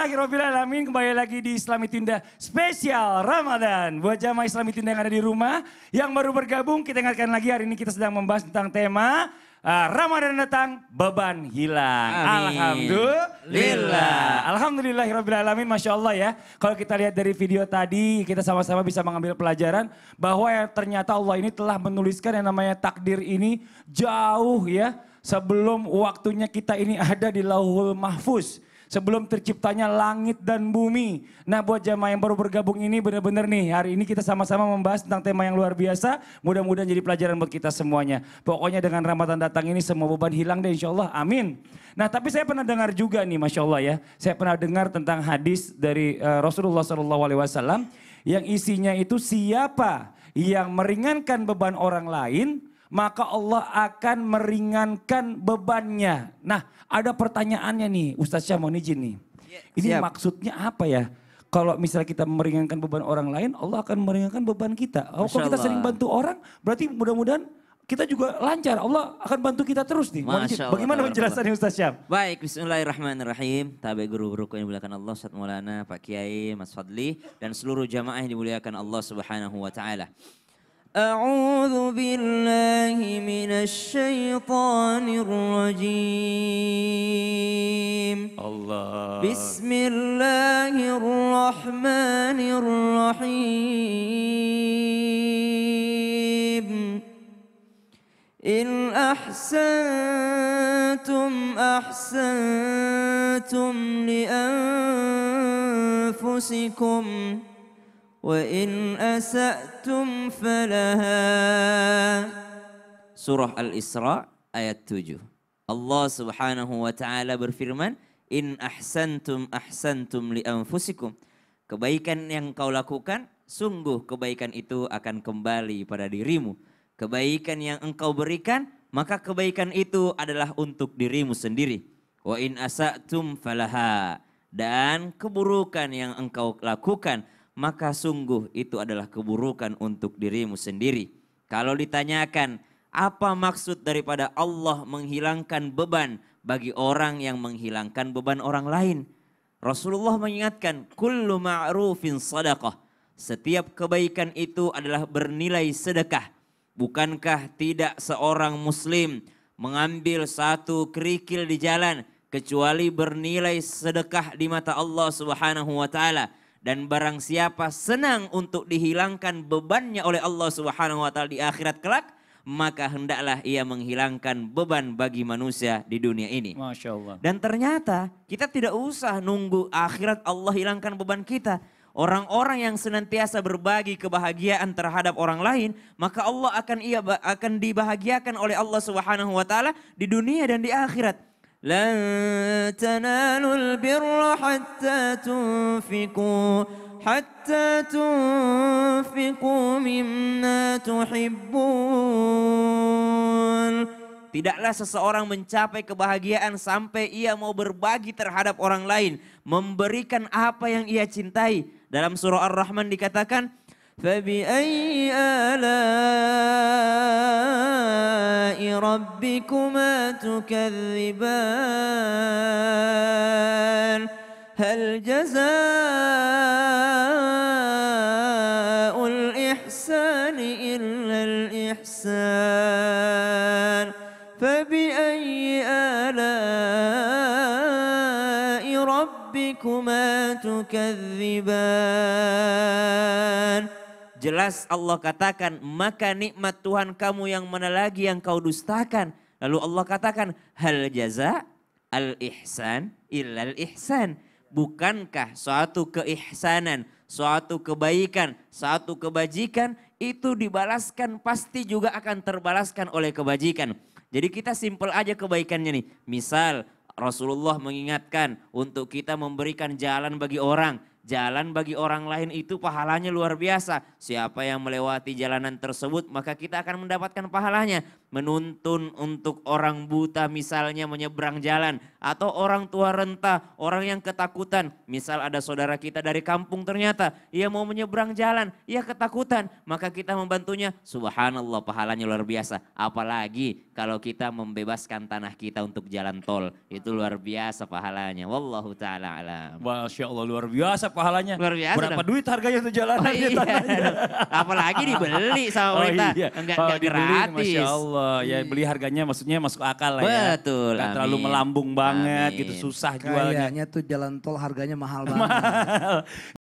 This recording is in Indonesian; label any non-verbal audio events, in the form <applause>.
Alhamdulillahirrahmanirrahim. Kembali lagi di Islami Tunda spesial Ramadan. Buat jamaah Islami Tunda yang ada di rumah, yang baru bergabung, kita ingatkan lagi hari ini kita sedang membahas tentang tema uh, Ramadan datang, beban hilang. Amin. Alhamdulillah. Alhamdulillahirrahmanirrahim. Masya Allah ya. Kalau kita lihat dari video tadi, kita sama-sama bisa mengambil pelajaran bahwa ya, ternyata Allah ini telah menuliskan yang namanya takdir ini jauh ya. Sebelum waktunya kita ini ada di lauhul mahfuz sebelum terciptanya langit dan bumi. Nah buat jamaah yang baru bergabung ini benar-benar nih hari ini kita sama-sama membahas tentang tema yang luar biasa. Mudah-mudahan jadi pelajaran buat kita semuanya. Pokoknya dengan Ramadan datang ini semua beban hilang deh insya Allah. Amin. Nah tapi saya pernah dengar juga nih Masya Allah ya. Saya pernah dengar tentang hadis dari uh, Rasulullah SAW yang isinya itu siapa yang meringankan beban orang lain maka Allah akan meringankan bebannya. Nah, ada pertanyaannya nih, Ustaz Syah mau izin nih. Iya, Ini Siap. maksudnya apa ya? Kalau misalnya kita meringankan beban orang lain, Allah akan meringankan beban kita. Oh, kalau kita sering bantu orang, berarti mudah-mudahan kita juga lancar. Allah akan bantu kita terus nih. Masya Allah, Bagaimana penjelasannya Ustaz Syam? Baik, bismillahirrahmanirrahim. Tabe guru guru yang dimuliakan Allah, Ustaz Maulana, Pak Kiai, Mas Fadli, dan seluruh jamaah yang dimuliakan Allah Subhanahu wa taala. أعوذ بالله من الشيطان الرجيم الله بسم الله الرحمن الرحيم إن أحسنتم أحسنتم لأنفسكم وإن أسأتم فلها Surah Al-Isra ayat 7. Allah Subhanahu wa taala berfirman, "In ahsantum ahsantum li anfusikum." Kebaikan yang kau lakukan, sungguh kebaikan itu akan kembali pada dirimu. Kebaikan yang engkau berikan, maka kebaikan itu adalah untuk dirimu sendiri. Wa in asatum falaha. Dan keburukan yang engkau lakukan, maka sungguh itu adalah keburukan untuk dirimu sendiri. Kalau ditanyakan, apa maksud daripada Allah menghilangkan beban bagi orang yang menghilangkan beban orang lain? Rasulullah mengingatkan, kullu ma'rufin sadaqah. Setiap kebaikan itu adalah bernilai sedekah. Bukankah tidak seorang muslim mengambil satu kerikil di jalan kecuali bernilai sedekah di mata Allah Subhanahu wa taala? dan barang siapa senang untuk dihilangkan bebannya oleh Allah Subhanahu wa taala di akhirat kelak maka hendaklah ia menghilangkan beban bagi manusia di dunia ini. Masya Allah. Dan ternyata kita tidak usah nunggu akhirat Allah hilangkan beban kita. Orang-orang yang senantiasa berbagi kebahagiaan terhadap orang lain, maka Allah akan ia akan dibahagiakan oleh Allah Subhanahu wa taala di dunia dan di akhirat. لن تنالوا البر حتى تنفقوا حتى تنفقوا مما تحبون Tidaklah seseorang mencapai kebahagiaan sampai ia mau berbagi terhadap orang lain, memberikan apa yang ia cintai. Dalam surah Ar-Rahman dikatakan, فَبِأَيِّ آلَاءِ ربكما تكذبان هل جزاء الإحسان إلا الإحسان فبأي آلاء ربكما تكذبان jelas Allah katakan, maka nikmat Tuhan kamu yang mana lagi yang kau dustakan? Lalu Allah katakan, hal jaza al ihsan illal ihsan. Bukankah suatu keihsanan, suatu kebaikan, suatu kebajikan itu dibalaskan pasti juga akan terbalaskan oleh kebajikan. Jadi kita simpel aja kebaikannya nih. Misal Rasulullah mengingatkan untuk kita memberikan jalan bagi orang Jalan bagi orang lain itu pahalanya luar biasa. Siapa yang melewati jalanan tersebut maka kita akan mendapatkan pahalanya menuntun untuk orang buta misalnya menyeberang jalan atau orang tua renta, orang yang ketakutan. Misal ada saudara kita dari kampung ternyata ia mau menyeberang jalan, ia ketakutan, maka kita membantunya. Subhanallah pahalanya luar biasa. Apalagi kalau kita membebaskan tanah kita untuk jalan tol, itu luar biasa pahalanya. Wallahu taala alam. Masya Allah luar biasa pahalanya. Luar biasa. Berapa dong. duit harganya itu jalanan oh, iya, Apalagi dibeli sama oh, Oh, Enggak, oh, enggak gratis. Masya Allah. Ya beli harganya maksudnya masuk akal lah ya. Betul. Gak terlalu melambung banget gitu, amin. gitu susah Kayanya jualnya. Kayaknya tuh jalan tol harganya mahal <laughs> banget.